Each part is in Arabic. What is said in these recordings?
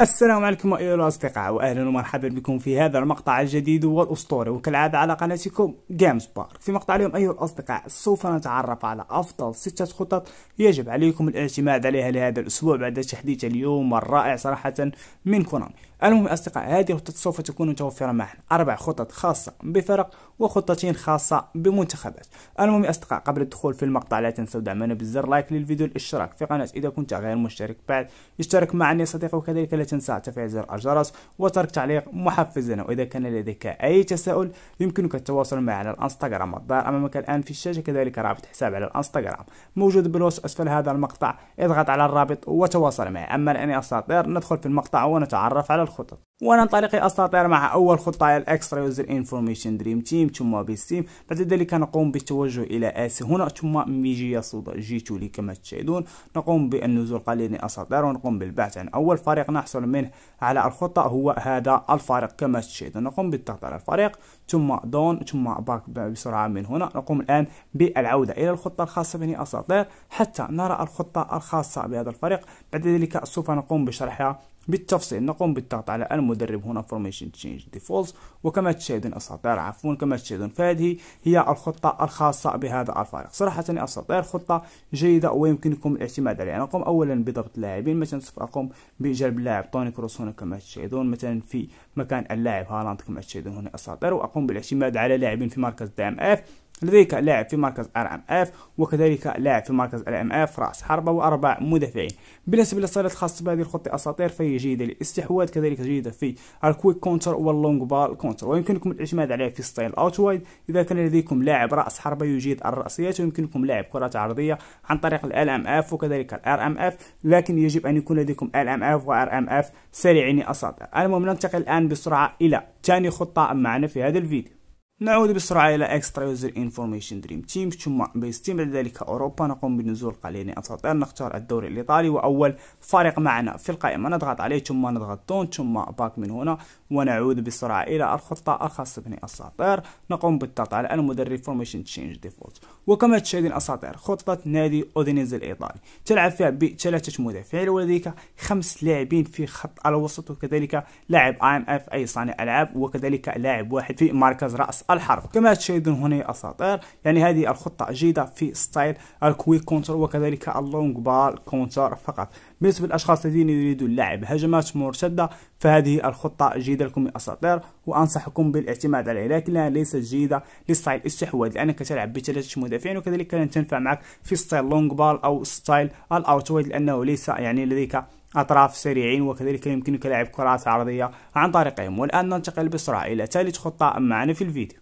السلام عليكم أيها الأصدقاء وأهلا ومرحبا بكم في هذا المقطع الجديد والأسطوري وكالعادة على قناتكم جيمز بارك في مقطع اليوم أيها الأصدقاء سوف نتعرف على أفضل ستة خطط يجب عليكم الاعتماد عليها لهذا الأسبوع بعد تحديث اليوم الرائع صراحة من كونامي المهم أصدقاء هذه الخطط سوف تكون متوفرة معا أربع خطط خاصة بفرق وخطة خاصة بمنتخبات المهم يا أصدقاء قبل الدخول في المقطع لا تنسوا دعمنا بالزر لايك للفيديو الاشتراك في قناة إذا كنت غير مشترك بعد اشترك معنا صديق وكذلك لا تنسى تفعيل زر الجرس وترك تعليق محفز لنا وإذا كان لديك أي تساؤل يمكنك التواصل معي على الانستغرام الظاهر أمامك الآن في الشاشة كذلك رابط حساب على الانستغرام موجود بالوصف أسفل هذا المقطع اضغط على الرابط وتواصل معي أما الآن يا أساطير ندخل في المقطع ونتعرف على الخطط طريقي أستطيع مع أول خطايا الإكسترا يوزر انفورميشن دريم تيم ثم بالسيم بعد ذلك نقوم بالتوجه إلى آسي هنا ثم ميجي يصود جي تولي كما تشاهدون نقوم بالنزول قليلا أستطيع ونقوم بالبحث عن أول فريق نحصل منه على الخطة هو هذا الفريق كما تشاهدون نقوم بالضغط على الفريق ثم دون ثم باك بسرعة من هنا نقوم الآن بالعودة إلى الخطة الخاصة بني أساطير حتى نرى الخطة الخاصة بهذا الفريق بعد ذلك سوف نقوم بشرحها بالتفصيل نقوم بالضغط على المدرب هنا فورميشن تشينج ديفولت وكما تشاهدون استطيع عفوا كما تشاهدون فهذه هي الخطة الخاصة بهذا الفريق صراحة استطيع خطة جيدة ويمكنكم الاعتماد عليها نقوم أولا بضبط اللاعبين مثلا سوف أقوم بجلب اللاعب توني كروس هنا كما تشاهدون مثلا في مكان اللاعب هالاند كما تشاهدون هنا استطيع وأقوم بالاعتماد على لاعبين في مركز دعم اف لديك لاعب في مركز ار ام اف وكذلك لاعب في مركز ار ام اف راس حربة واربع مدافعين بالنسبة للصالات الخاصة بهذه الخطة اساطير فهي جيدة للاستحواذ كذلك جيدة في الكويك كونتر واللونج بال كونتر ويمكنكم الاعتماد عليها في ستايل اوت وايد اذا كان لديكم لاعب راس حربة يجيد الراسيات ويمكنكم لاعب كرات عرضية عن طريق الال ام اف وكذلك الار ام اف لكن يجب ان يكون لديكم ال ام اف وار ام اف سريعين اساطير المهم ننتقل الان بسرعة الى ثاني خطة معنا في هذا الفيديو نعود بسرعة إلى إكسترا يوزر انفورميشن دريم تيم ثم باستيم بعد ذلك أوروبا نقوم بالنزول قليلا أستطيع أن نختار الدوري الإيطالي وأول فريق معنا في القائمة نضغط عليه ثم نضغط دون ثم باك من هنا ونعود بسرعة إلى الخطة الخاصة بني أساطير نقوم بالضغط على المدرب فورميشن تشينج ديفولت وكما تشاهدون أساطير خطة نادي أودينيز الإيطالي تلعب فيها بثلاثة مدافعين ولديك خمس لاعبين في خط الوسط وكذلك لاعب اي ام اف اي صانع العاب وكذلك لاعب واحد في مركز رأس الحرب كما تشاهدون هنا أساطير يعني هذه الخطة جيدة في ستايل الكويك كونتر وكذلك اللونج بال كونتر فقط بالنسبة للأشخاص الذين يريدون لعب هجمات مرتدة فهذه الخطة جيدة لكم يا أساطير وأنصحكم بالاعتماد عليها لكنها ليست جيدة لستايل الاستحواذ لأنك تلعب بثلاثة مدافعين وكذلك لن تنفع معك في ستايل لونج بال أو ستايل الأوت لأنه ليس يعني لديك أطراف سريعين وكذلك يمكنك لعب كرات عرضية عن طريقهم والآن ننتقل بسرعة إلى ثالث خطة معنا في الفيديو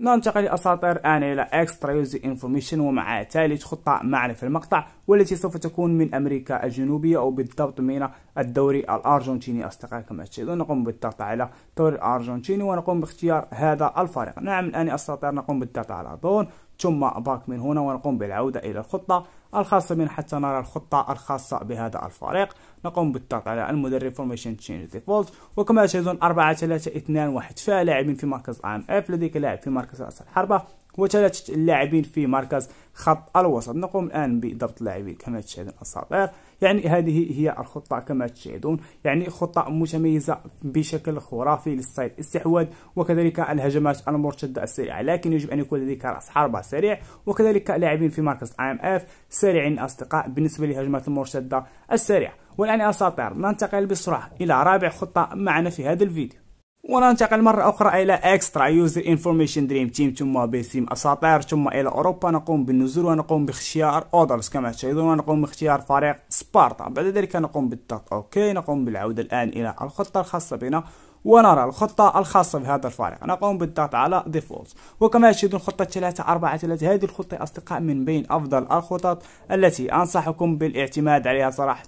ننتقل لأساطير الآن إلى إكسترا يوزر انفورميشن ومع ثالث خطة معنا في المقطع والتي سوف تكون من أمريكا الجنوبية أو بالضبط من الدوري الأرجنتيني أصدقائي كما تشاهدون نقوم بالضغط على الدوري الأرجنتيني ونقوم باختيار هذا الفريق نعم الآن أستطيع نقوم بالضغط على دون ثم باك من هنا ونقوم بالعودة إلى الخطة الخاصة بنا حتى نرى الخطة الخاصة بهذا الفريق نقوم بالضغط على المدرب فورميشن تشينج ديفولت وكما تشاهدون 4 3 2 1 فيها لاعبين في مركز ام اف لديك لاعب في مركز راس الحربة وثلاثة اللاعبين في مركز خط الوسط نقوم الآن بضبط اللاعبين كما تشاهدون الأساطير يعني هذه هي الخطة كما تشاهدون يعني خطة متميزة بشكل خرافي للصيد الاستحواذ وكذلك الهجمات المرتدة السريعة لكن يجب أن يكون لديك رأس حربة سريع وكذلك لاعبين في مركز ام اف سريعين أصدقاء بالنسبة للهجمات المرتدة السريعة والآن أساطير ننتقل بسرعة إلى رابع خطة معنا في هذا الفيديو وننتقل مرة أخرى إلى إكسترا يوزر انفورميشن دريم تيم ثم باسم أساطير ثم إلى أوروبا نقوم بالنزول ونقوم باختيار أودرز كما تشاهدون ونقوم باختيار فريق سبارتا بعد ذلك نقوم بالضغط أوكي نقوم بالعودة الآن إلى الخطة الخاصة بنا ونرى الخطة الخاصة بهذا الفريق نقوم بالضغط على ديفولت وكما تشاهدون خطة 3 4 3 هذه الخطة أصدقاء من بين أفضل الخطط التي أنصحكم بالاعتماد عليها صراحة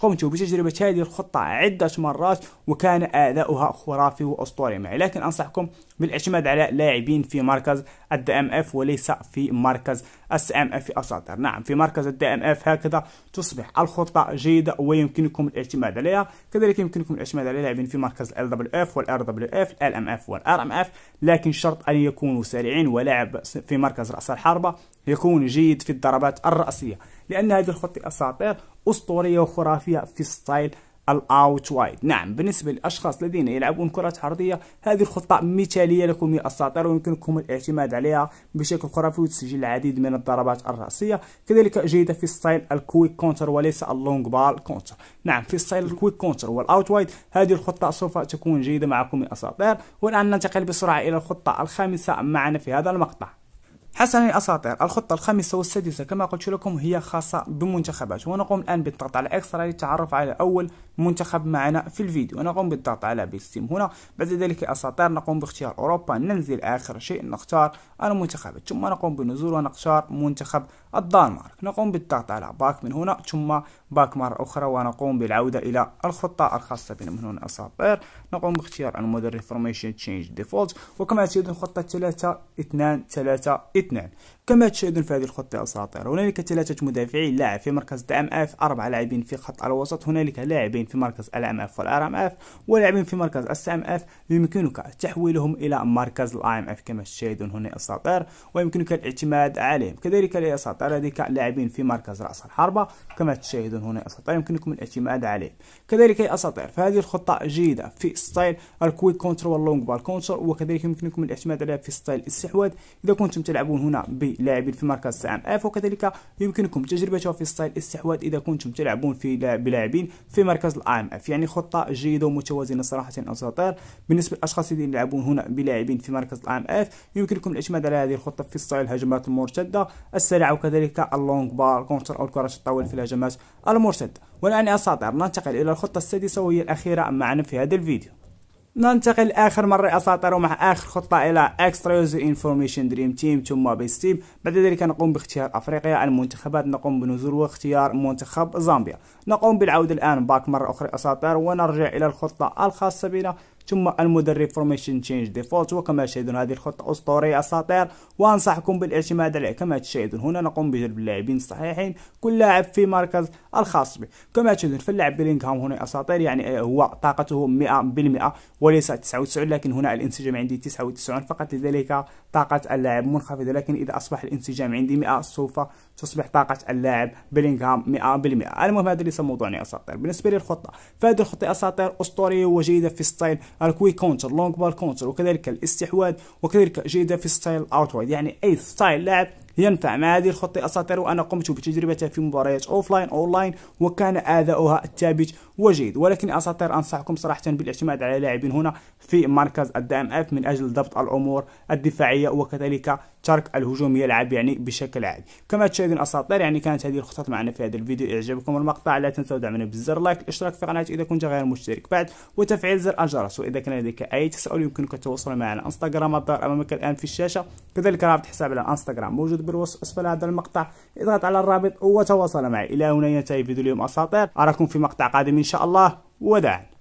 قمت بتجربة هذه الخطة عدة مرات وكان أداؤها خرافي وأسطوري معي لكن أنصحكم بالاعتماد على لاعبين في مركز الدي ام اف وليس في مركز اس ام اف اساطير نعم في مركز الدي ام اف هكذا تصبح الخطه جيده ويمكنكم الاعتماد عليها كذلك يمكنكم الاعتماد على لاعبين في مركز ال دبليو اف والار دبليو اف ال ام اف والار ام اف لكن شرط ان يكونوا سريعين ولاعب في مركز راس الحربه يكون جيد في الضربات الراسيه لان هذه الخطه اساطير اسطوريه وخرافيه في ستايل الاوت وايد نعم بالنسبه للاشخاص الذين يلعبون كره عرضيه هذه الخطه مثاليه لكم يا اساطير ويمكنكم الاعتماد عليها بشكل خرافي وتسجيل العديد من الضربات الراسيه كذلك جيده في ستايل الكويك كونتر وليس اللونج بال كونتر نعم في ستايل الكويك كونتر والاوت وايد هذه الخطه سوف تكون جيده معكم يا اساطير والان ننتقل بسرعه الى الخطه الخامسه معنا في هذا المقطع حسنا يا اساطير الخطه الخامسه والسادسه كما قلت لكم هي خاصه بمنتخبات ونقوم الان بالضغط على اكسترا للتعرف على اول منتخب معنا في الفيديو نقوم بالضغط على بيستيم هنا بعد ذلك أساطير نقوم باختيار أوروبا ننزل آخر شيء نختار المنتخبات ثم نقوم بالنزول ونختار منتخب الدنمارك نقوم بالضغط على باك من هنا ثم باك مرة أخرى ونقوم بالعودة إلى الخطة الخاصة بنا من هنا أساطير نقوم باختيار المدرب فورميشن تشينج ديفولت وكما تعودون خطة 3 2 3 2 كما تشاهدون في هذه الخطة أساطير هنالك ثلاثة مدافعين لاعب في مركز الام اف أربعة لاعبين في خط الوسط هنالك لاعبين في مركز الام اف والارام اف ولاعبين في مركز السام اف يمكنك تحويلهم إلى مركز الاي ام اف كما تشاهدون هنا أساطير ويمكنك الاعتماد عليهم كذلك الأساطير لديك لاعبين في مركز رأس الحربة كما تشاهدون هنا أساطير يمكنكم الاعتماد عليهم كذلك أساطير فهذه الخطة جيدة في ستايل الكويك كونتر واللونج بال كونتر وكذلك يمكنكم الاعتماد عليها في ستايل الاستحواذ إذا كنتم تلعبون هنا ب لاعبين في مركز العام اف وكذلك يمكنكم تجربته في ستايل استحواذ اذا كنتم تلعبون في بلاعبين في مركز الام اف يعني خطه جيده ومتوازنه صراحه اساطير بالنسبه للاشخاص الذين يلعبون هنا بلاعبين في مركز الام اف يمكنكم الاعتماد على هذه الخطه في ستايل الهجمات المرتده السريعه وكذلك اللونج بار كونتر او الكرات الطويله في الهجمات المرتده والان اساطير ننتقل الى الخطه السادسه وهي الاخيره معنا في هذا الفيديو ننتقل آخر مرة أساطير ومع آخر خطة إلى يوزر إنفورميشن دريم تيم ثم بيس تيم بعد ذلك نقوم باختيار أفريقيا المنتخبات نقوم بنزول واختيار منتخب زامبيا نقوم بالعودة الآن باك مرة أخرى أساطير ونرجع إلى الخطة الخاصة بنا ثم المدرب فورميشن تشينج ديفولت وكما تشاهدون هذه الخطة أسطورية أساطير وأنصحكم بالاعتماد عليها كما تشاهدون هنا نقوم بجلب اللاعبين الصحيحين كل لاعب في مركز الخاص به كما تشاهدون فاللاعب بيلينغهام هنا أساطير يعني هو طاقته 100% وليس 99 لكن هنا الانسجام عندي 99 فقط لذلك طاقة اللاعب منخفضة لكن إذا أصبح الانسجام عندي 100 سوف تصبح طاقة اللاعب بلينغهام 100% المهم هذا ليس موضوعنا يا أساطير بالنسبة للخطة فهذه الخطة أساطير أسطورية وجيدة في ستايل الكوي كونتر لونج بال كونتر وكذلك الاستحواذ وكذلك جيدة في ستايل أوت يعني أي ستايل لاعب ينفع مع هذه الخطة أساطير وأنا قمت بتجربتها في مباريات أوفلاين أونلاين وكان أداؤها الثابت وجيد ولكن أساطير أنصحكم صراحة بالاعتماد على لاعبين هنا في مركز الدعم أف من أجل ضبط الأمور الدفاعية وكذلك ترك الهجوم يلعب يعني بشكل عادي كما تشاهدون أساطير يعني كانت هذه الخطط معنا في هذا الفيديو إعجابكم المقطع لا تنسوا دعمنا بالزر لايك الاشتراك في القناة إذا كنت غير مشترك بعد وتفعيل زر الجرس وإذا كان لديك أي تساؤل يمكنك التواصل معنا على انستغرام الدار أمامك الآن في الشاشة كذلك رابط حسابنا على انستغرام موجود بالوصف اسفل هذا المقطع اضغط على الرابط وتواصل معي الى هنا ينتهي فيديو اليوم اساطير اراكم في مقطع قادم ان شاء الله وداعا